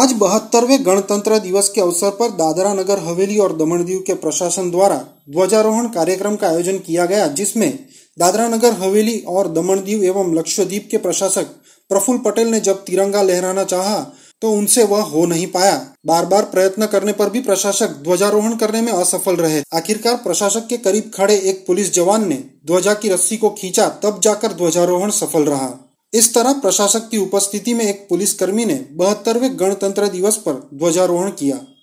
आज बहत्तरवें गणतंत्र दिवस के अवसर पर दादरा नगर हवेली और दमन दीव के प्रशासन द्वारा ध्वजारोहण कार्यक्रम का आयोजन किया गया जिसमें दादरा नगर हवेली और दमन दीव एवं लक्षद्वीप के प्रशासक प्रफुल्ल पटेल ने जब तिरंगा लहराना चाहा तो उनसे वह हो नहीं पाया बार बार प्रयत्न करने पर भी प्रशासक ध्वजारोहण करने में असफल रहे आखिरकार प्रशासक के करीब खड़े एक पुलिस जवान ने ध्वजा की रस्सी को खींचा तब जाकर ध्वजारोहण सफल रहा इस तरह प्रशासक की उपस्थिति में एक पुलिसकर्मी ने बहत्तरवें गणतंत्र दिवस पर ध्वजारोहण किया